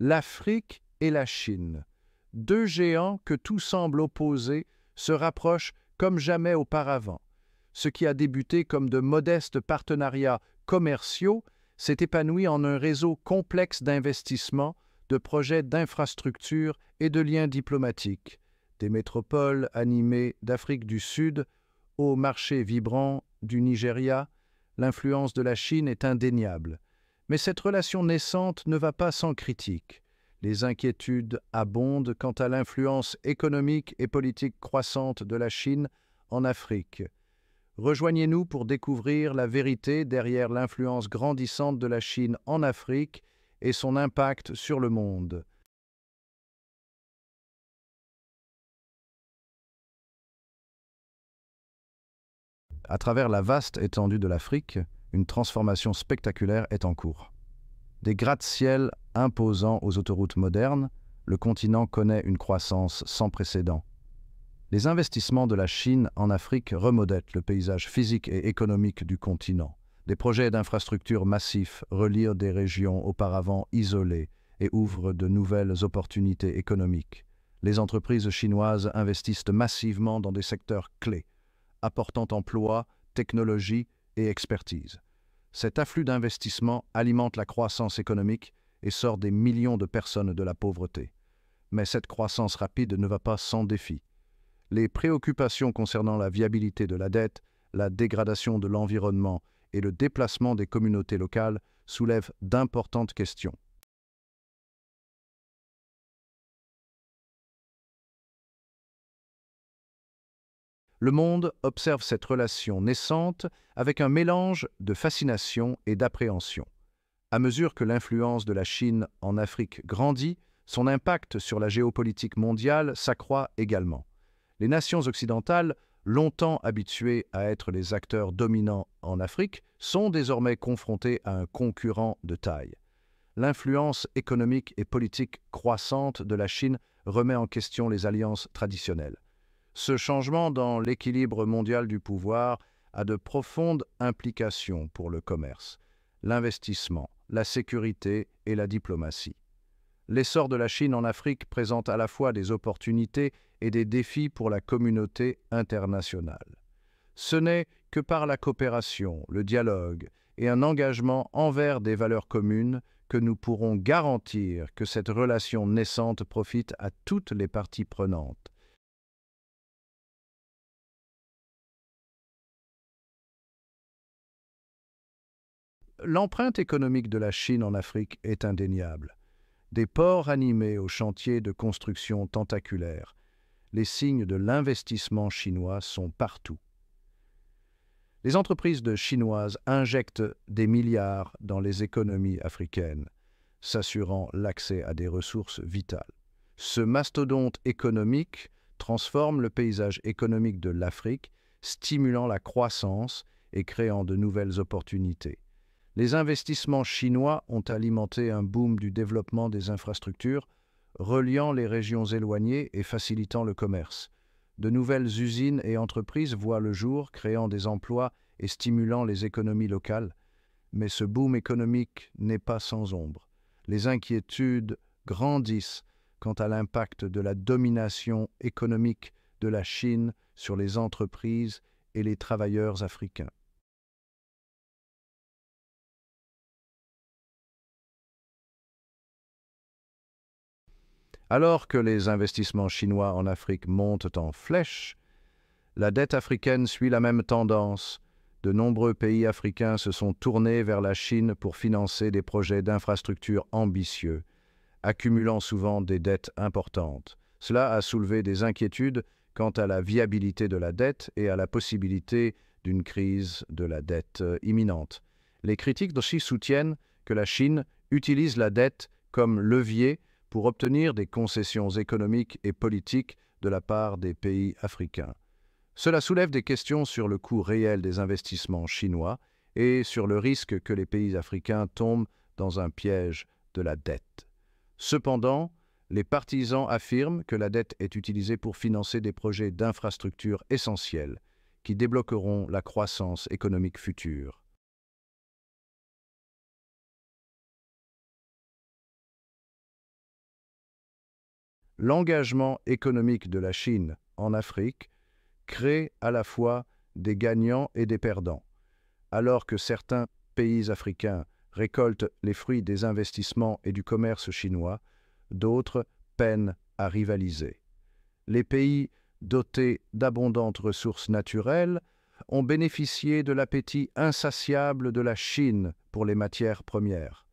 l'Afrique et la Chine, deux géants que tout semble opposer, se rapprochent comme jamais auparavant. Ce qui a débuté comme de modestes partenariats commerciaux s'est épanoui en un réseau complexe d'investissements, de projets d'infrastructures et de liens diplomatiques, des métropoles animées d'Afrique du Sud au marché vibrant du Nigeria, l'influence de la Chine est indéniable. Mais cette relation naissante ne va pas sans critique. Les inquiétudes abondent quant à l'influence économique et politique croissante de la Chine en Afrique. Rejoignez-nous pour découvrir la vérité derrière l'influence grandissante de la Chine en Afrique et son impact sur le monde. À travers la vaste étendue de l'Afrique, une transformation spectaculaire est en cours. Des gratte-ciel imposants aux autoroutes modernes, le continent connaît une croissance sans précédent. Les investissements de la Chine en Afrique remodèlent le paysage physique et économique du continent. Des projets d'infrastructures massifs relient des régions auparavant isolées et ouvrent de nouvelles opportunités économiques. Les entreprises chinoises investissent massivement dans des secteurs clés, apportant emploi, technologie et expertise. Cet afflux d'investissements alimente la croissance économique et sort des millions de personnes de la pauvreté. Mais cette croissance rapide ne va pas sans défi. Les préoccupations concernant la viabilité de la dette, la dégradation de l'environnement et le déplacement des communautés locales soulèvent d'importantes questions. Le monde observe cette relation naissante avec un mélange de fascination et d'appréhension. À mesure que l'influence de la Chine en Afrique grandit, son impact sur la géopolitique mondiale s'accroît également. Les nations occidentales, longtemps habituées à être les acteurs dominants en Afrique, sont désormais confrontées à un concurrent de taille. L'influence économique et politique croissante de la Chine remet en question les alliances traditionnelles. Ce changement dans l'équilibre mondial du pouvoir a de profondes implications pour le commerce, l'investissement, la sécurité et la diplomatie. L'essor de la Chine en Afrique présente à la fois des opportunités et des défis pour la communauté internationale. Ce n'est que par la coopération, le dialogue et un engagement envers des valeurs communes que nous pourrons garantir que cette relation naissante profite à toutes les parties prenantes, L'empreinte économique de la Chine en Afrique est indéniable. Des ports animés aux chantiers de construction tentaculaires. les signes de l'investissement chinois sont partout. Les entreprises chinoises injectent des milliards dans les économies africaines, s'assurant l'accès à des ressources vitales. Ce mastodonte économique transforme le paysage économique de l'Afrique, stimulant la croissance et créant de nouvelles opportunités. Les investissements chinois ont alimenté un boom du développement des infrastructures, reliant les régions éloignées et facilitant le commerce. De nouvelles usines et entreprises voient le jour, créant des emplois et stimulant les économies locales. Mais ce boom économique n'est pas sans ombre. Les inquiétudes grandissent quant à l'impact de la domination économique de la Chine sur les entreprises et les travailleurs africains. Alors que les investissements chinois en Afrique montent en flèche, la dette africaine suit la même tendance. De nombreux pays africains se sont tournés vers la Chine pour financer des projets d'infrastructures ambitieux, accumulant souvent des dettes importantes. Cela a soulevé des inquiétudes quant à la viabilité de la dette et à la possibilité d'une crise de la dette euh, imminente. Les critiques aussi soutiennent que la Chine utilise la dette comme levier pour obtenir des concessions économiques et politiques de la part des pays africains. Cela soulève des questions sur le coût réel des investissements chinois et sur le risque que les pays africains tombent dans un piège de la dette. Cependant, les partisans affirment que la dette est utilisée pour financer des projets d'infrastructures essentiels qui débloqueront la croissance économique future. l'engagement économique de la Chine en Afrique crée à la fois des gagnants et des perdants. Alors que certains pays africains récoltent les fruits des investissements et du commerce chinois, d'autres peinent à rivaliser. Les pays dotés d'abondantes ressources naturelles ont bénéficié de l'appétit insatiable de la Chine pour les matières premières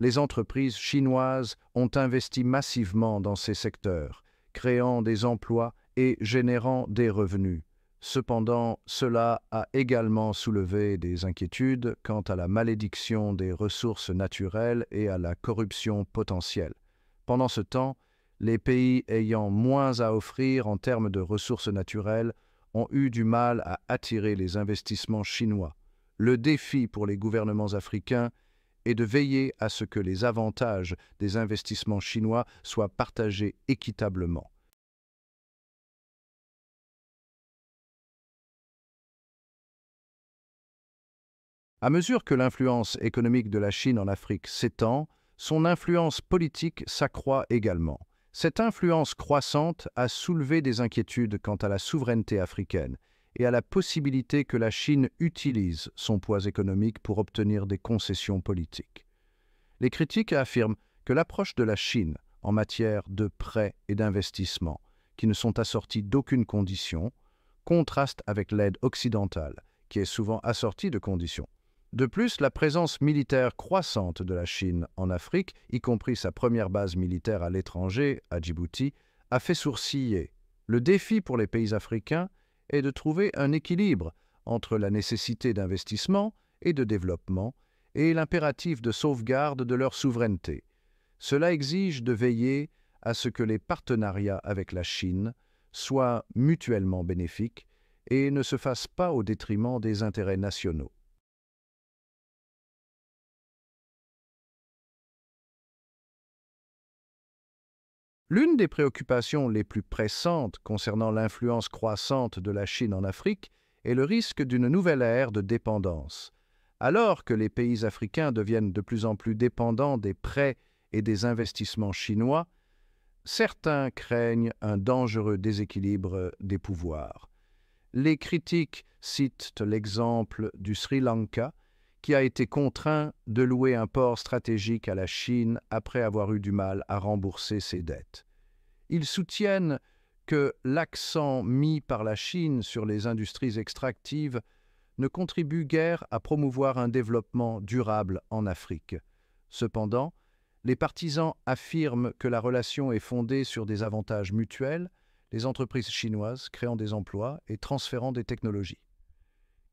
les entreprises chinoises ont investi massivement dans ces secteurs, créant des emplois et générant des revenus. Cependant, cela a également soulevé des inquiétudes quant à la malédiction des ressources naturelles et à la corruption potentielle. Pendant ce temps, les pays ayant moins à offrir en termes de ressources naturelles ont eu du mal à attirer les investissements chinois. Le défi pour les gouvernements africains et de veiller à ce que les avantages des investissements chinois soient partagés équitablement. À mesure que l'influence économique de la Chine en Afrique s'étend, son influence politique s'accroît également. Cette influence croissante a soulevé des inquiétudes quant à la souveraineté africaine et à la possibilité que la Chine utilise son poids économique pour obtenir des concessions politiques. Les critiques affirment que l'approche de la Chine en matière de prêts et d'investissements, qui ne sont assortis d'aucune condition, contraste avec l'aide occidentale, qui est souvent assortie de conditions. De plus, la présence militaire croissante de la Chine en Afrique, y compris sa première base militaire à l'étranger, à Djibouti, a fait sourciller. Le défi pour les pays africains est de trouver un équilibre entre la nécessité d'investissement et de développement et l'impératif de sauvegarde de leur souveraineté. Cela exige de veiller à ce que les partenariats avec la Chine soient mutuellement bénéfiques et ne se fassent pas au détriment des intérêts nationaux. L'une des préoccupations les plus pressantes concernant l'influence croissante de la Chine en Afrique est le risque d'une nouvelle ère de dépendance. Alors que les pays africains deviennent de plus en plus dépendants des prêts et des investissements chinois, certains craignent un dangereux déséquilibre des pouvoirs. Les critiques citent l'exemple du Sri Lanka, qui a été contraint de louer un port stratégique à la Chine après avoir eu du mal à rembourser ses dettes. Ils soutiennent que l'accent mis par la Chine sur les industries extractives ne contribue guère à promouvoir un développement durable en Afrique. Cependant, les partisans affirment que la relation est fondée sur des avantages mutuels, les entreprises chinoises créant des emplois et transférant des technologies.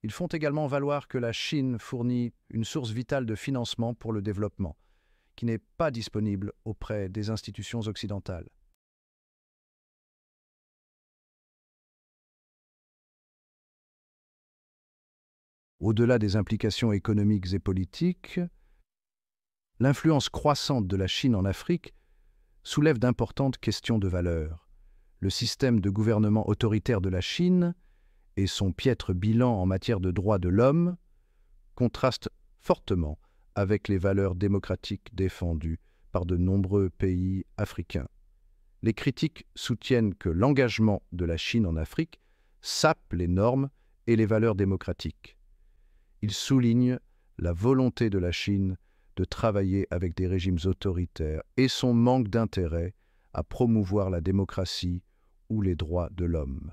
Ils font également valoir que la Chine fournit une source vitale de financement pour le développement, qui n'est pas disponible auprès des institutions occidentales. Au-delà des implications économiques et politiques, l'influence croissante de la Chine en Afrique soulève d'importantes questions de valeur. Le système de gouvernement autoritaire de la Chine et son piètre bilan en matière de droits de l'homme contraste fortement avec les valeurs démocratiques défendues par de nombreux pays africains. Les critiques soutiennent que l'engagement de la Chine en Afrique sape les normes et les valeurs démocratiques. Ils soulignent la volonté de la Chine de travailler avec des régimes autoritaires et son manque d'intérêt à promouvoir la démocratie ou les droits de l'homme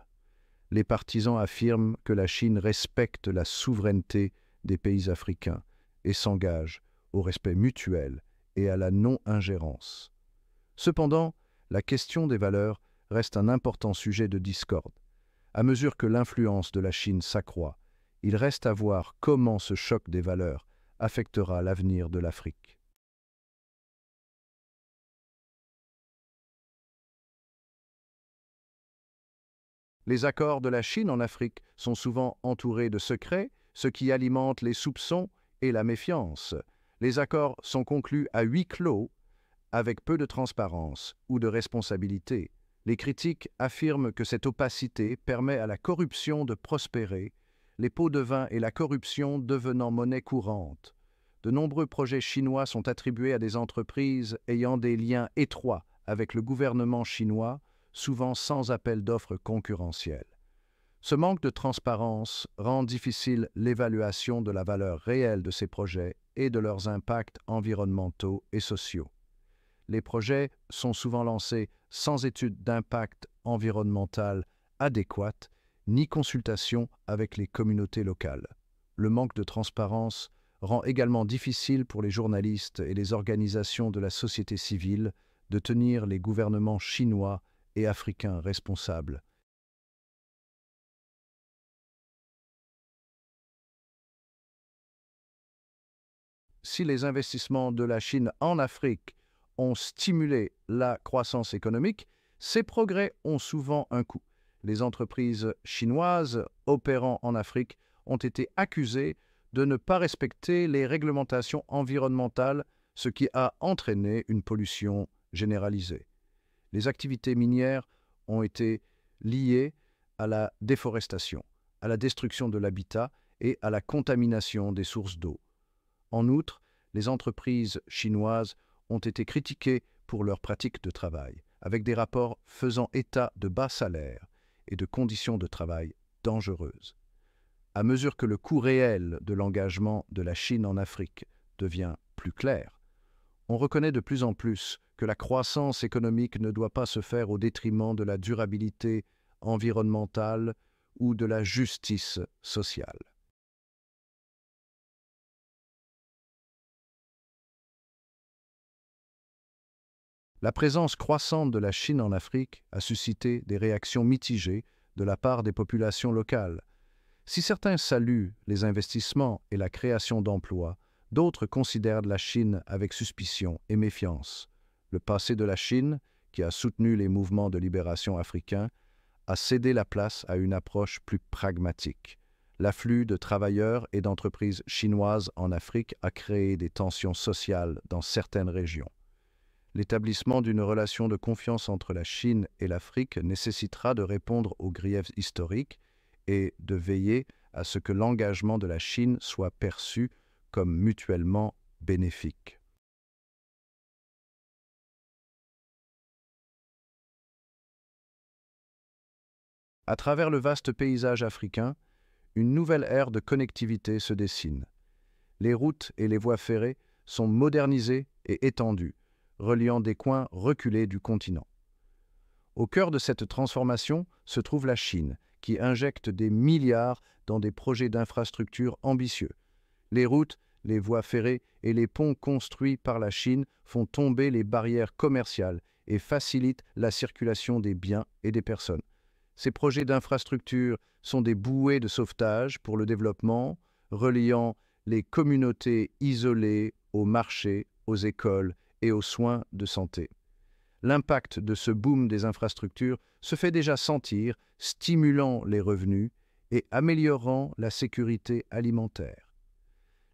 les partisans affirment que la Chine respecte la souveraineté des pays africains et s'engage au respect mutuel et à la non-ingérence. Cependant, la question des valeurs reste un important sujet de discorde. À mesure que l'influence de la Chine s'accroît, il reste à voir comment ce choc des valeurs affectera l'avenir de l'Afrique. Les accords de la Chine en Afrique sont souvent entourés de secrets, ce qui alimente les soupçons et la méfiance. Les accords sont conclus à huis clos, avec peu de transparence ou de responsabilité. Les critiques affirment que cette opacité permet à la corruption de prospérer, les pots de vin et la corruption devenant monnaie courante. De nombreux projets chinois sont attribués à des entreprises ayant des liens étroits avec le gouvernement chinois, souvent sans appel d'offres concurrentielles. Ce manque de transparence rend difficile l'évaluation de la valeur réelle de ces projets et de leurs impacts environnementaux et sociaux. Les projets sont souvent lancés sans étude d'impact environnemental adéquate ni consultation avec les communautés locales. Le manque de transparence rend également difficile pour les journalistes et les organisations de la société civile de tenir les gouvernements chinois et africains responsables. Si les investissements de la Chine en Afrique ont stimulé la croissance économique, ces progrès ont souvent un coût. Les entreprises chinoises opérant en Afrique ont été accusées de ne pas respecter les réglementations environnementales, ce qui a entraîné une pollution généralisée les activités minières ont été liées à la déforestation, à la destruction de l'habitat et à la contamination des sources d'eau. En outre, les entreprises chinoises ont été critiquées pour leurs pratiques de travail, avec des rapports faisant état de bas salaires et de conditions de travail dangereuses. À mesure que le coût réel de l'engagement de la Chine en Afrique devient plus clair, on reconnaît de plus en plus que la croissance économique ne doit pas se faire au détriment de la durabilité environnementale ou de la justice sociale. La présence croissante de la Chine en Afrique a suscité des réactions mitigées de la part des populations locales. Si certains saluent les investissements et la création d'emplois, d'autres considèrent la Chine avec suspicion et méfiance le passé de la Chine, qui a soutenu les mouvements de libération africains, a cédé la place à une approche plus pragmatique. L'afflux de travailleurs et d'entreprises chinoises en Afrique a créé des tensions sociales dans certaines régions. L'établissement d'une relation de confiance entre la Chine et l'Afrique nécessitera de répondre aux griefs historiques et de veiller à ce que l'engagement de la Chine soit perçu comme mutuellement bénéfique. À travers le vaste paysage africain, une nouvelle ère de connectivité se dessine. Les routes et les voies ferrées sont modernisées et étendues, reliant des coins reculés du continent. Au cœur de cette transformation se trouve la Chine, qui injecte des milliards dans des projets d'infrastructures ambitieux. Les routes, les voies ferrées et les ponts construits par la Chine font tomber les barrières commerciales et facilitent la circulation des biens et des personnes. Ces projets d'infrastructures sont des bouées de sauvetage pour le développement, reliant les communautés isolées aux marchés, aux écoles et aux soins de santé. L'impact de ce boom des infrastructures se fait déjà sentir, stimulant les revenus et améliorant la sécurité alimentaire.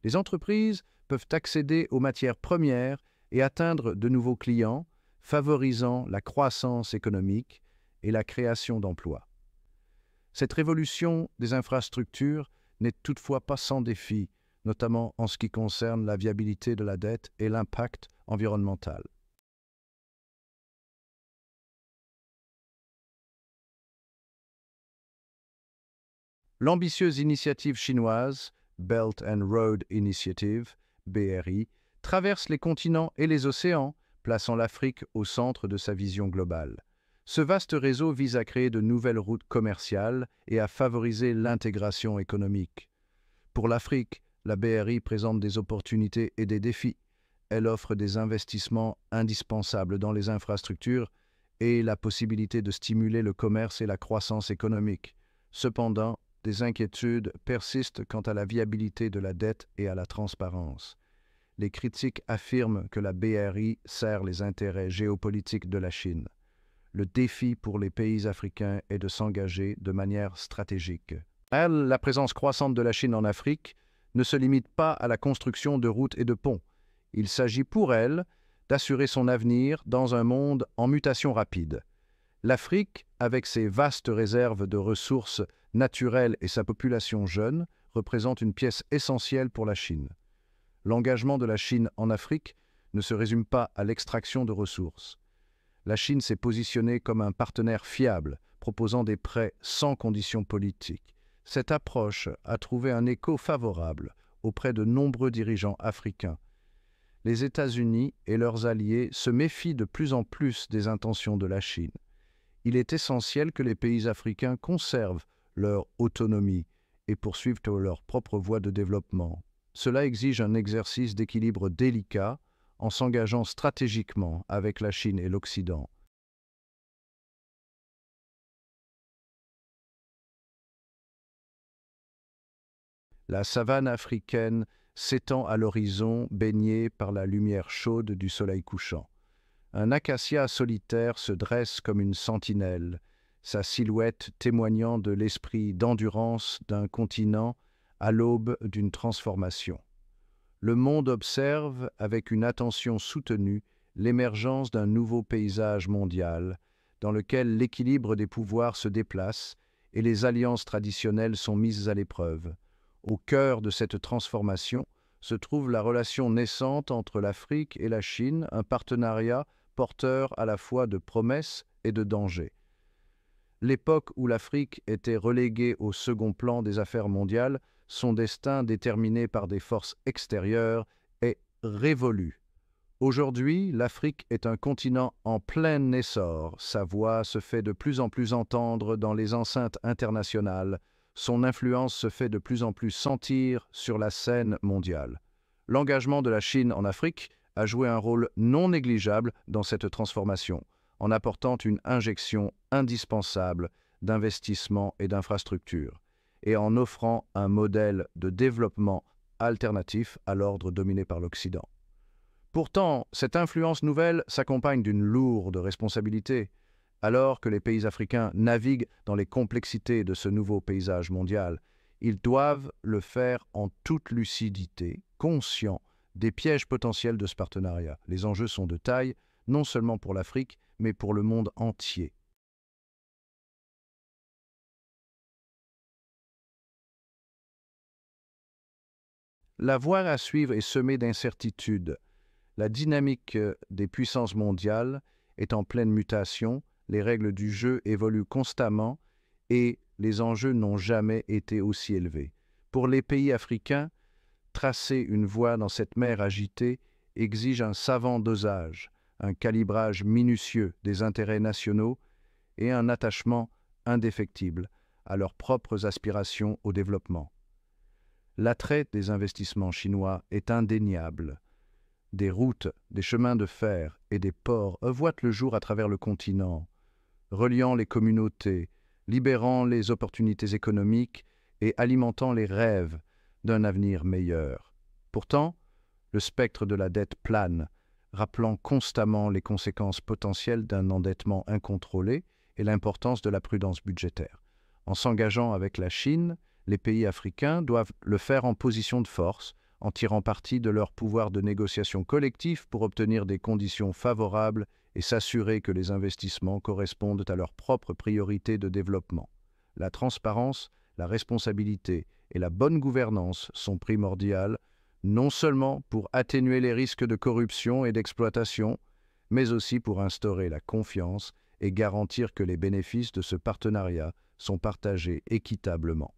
Les entreprises peuvent accéder aux matières premières et atteindre de nouveaux clients, favorisant la croissance économique et la création d'emplois. Cette révolution des infrastructures n'est toutefois pas sans défi, notamment en ce qui concerne la viabilité de la dette et l'impact environnemental. L'ambitieuse initiative chinoise Belt and Road Initiative, BRI, traverse les continents et les océans, plaçant l'Afrique au centre de sa vision globale. Ce vaste réseau vise à créer de nouvelles routes commerciales et à favoriser l'intégration économique. Pour l'Afrique, la BRI présente des opportunités et des défis. Elle offre des investissements indispensables dans les infrastructures et la possibilité de stimuler le commerce et la croissance économique. Cependant, des inquiétudes persistent quant à la viabilité de la dette et à la transparence. Les critiques affirment que la BRI sert les intérêts géopolitiques de la Chine le défi pour les pays africains est de s'engager de manière stratégique. Elle, la présence croissante de la Chine en Afrique ne se limite pas à la construction de routes et de ponts. Il s'agit pour elle d'assurer son avenir dans un monde en mutation rapide. L'Afrique, avec ses vastes réserves de ressources naturelles et sa population jeune, représente une pièce essentielle pour la Chine. L'engagement de la Chine en Afrique ne se résume pas à l'extraction de ressources la Chine s'est positionnée comme un partenaire fiable, proposant des prêts sans conditions politiques. Cette approche a trouvé un écho favorable auprès de nombreux dirigeants africains. Les États-Unis et leurs alliés se méfient de plus en plus des intentions de la Chine. Il est essentiel que les pays africains conservent leur autonomie et poursuivent leur propre voie de développement. Cela exige un exercice d'équilibre délicat en s'engageant stratégiquement avec la Chine et l'Occident. La savane africaine s'étend à l'horizon, baignée par la lumière chaude du soleil couchant. Un acacia solitaire se dresse comme une sentinelle, sa silhouette témoignant de l'esprit d'endurance d'un continent à l'aube d'une transformation le monde observe avec une attention soutenue l'émergence d'un nouveau paysage mondial dans lequel l'équilibre des pouvoirs se déplace et les alliances traditionnelles sont mises à l'épreuve. Au cœur de cette transformation se trouve la relation naissante entre l'Afrique et la Chine, un partenariat porteur à la fois de promesses et de dangers. L'époque où l'Afrique était reléguée au second plan des affaires mondiales son destin déterminé par des forces extérieures, est révolu. Aujourd'hui, l'Afrique est un continent en plein essor. Sa voix se fait de plus en plus entendre dans les enceintes internationales. Son influence se fait de plus en plus sentir sur la scène mondiale. L'engagement de la Chine en Afrique a joué un rôle non négligeable dans cette transformation, en apportant une injection indispensable d'investissements et d'infrastructures et en offrant un modèle de développement alternatif à l'ordre dominé par l'Occident. Pourtant, cette influence nouvelle s'accompagne d'une lourde responsabilité, alors que les pays africains naviguent dans les complexités de ce nouveau paysage mondial. Ils doivent le faire en toute lucidité, conscients des pièges potentiels de ce partenariat. Les enjeux sont de taille, non seulement pour l'Afrique, mais pour le monde entier. La voie à suivre est semée d'incertitudes. La dynamique euh, des puissances mondiales est en pleine mutation, les règles du jeu évoluent constamment et les enjeux n'ont jamais été aussi élevés. Pour les pays africains, tracer une voie dans cette mer agitée exige un savant dosage, un calibrage minutieux des intérêts nationaux et un attachement indéfectible à leurs propres aspirations au développement. L'attrait des investissements chinois est indéniable. Des routes, des chemins de fer et des ports voient le jour à travers le continent, reliant les communautés, libérant les opportunités économiques et alimentant les rêves d'un avenir meilleur. Pourtant, le spectre de la dette plane, rappelant constamment les conséquences potentielles d'un endettement incontrôlé et l'importance de la prudence budgétaire. En s'engageant avec la Chine, les pays africains doivent le faire en position de force, en tirant parti de leur pouvoir de négociation collectif pour obtenir des conditions favorables et s'assurer que les investissements correspondent à leurs propres priorités de développement. La transparence, la responsabilité et la bonne gouvernance sont primordiales, non seulement pour atténuer les risques de corruption et d'exploitation, mais aussi pour instaurer la confiance et garantir que les bénéfices de ce partenariat sont partagés équitablement.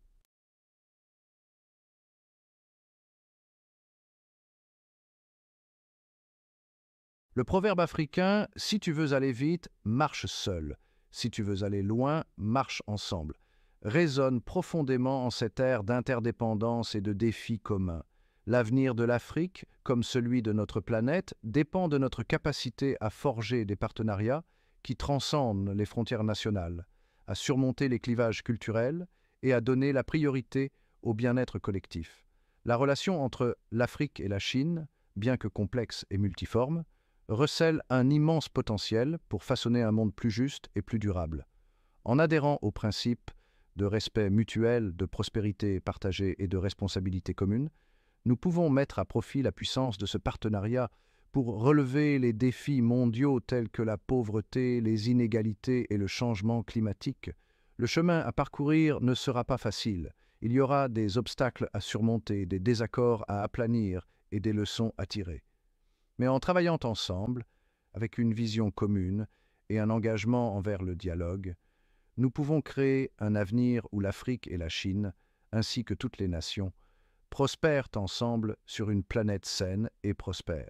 Le proverbe africain Si tu veux aller vite, marche seul. Si tu veux aller loin, marche ensemble résonne profondément en cette ère d'interdépendance et de défis communs. L'avenir de l'Afrique, comme celui de notre planète, dépend de notre capacité à forger des partenariats qui transcendent les frontières nationales, à surmonter les clivages culturels et à donner la priorité au bien-être collectif. La relation entre l'Afrique et la Chine, bien que complexe et multiforme, recèle un immense potentiel pour façonner un monde plus juste et plus durable. En adhérant aux principes de respect mutuel, de prospérité partagée et de responsabilité commune, nous pouvons mettre à profit la puissance de ce partenariat pour relever les défis mondiaux tels que la pauvreté, les inégalités et le changement climatique. Le chemin à parcourir ne sera pas facile. Il y aura des obstacles à surmonter, des désaccords à aplanir et des leçons à tirer mais en travaillant ensemble, avec une vision commune et un engagement envers le dialogue, nous pouvons créer un avenir où l'Afrique et la Chine, ainsi que toutes les nations, prospèrent ensemble sur une planète saine et prospère.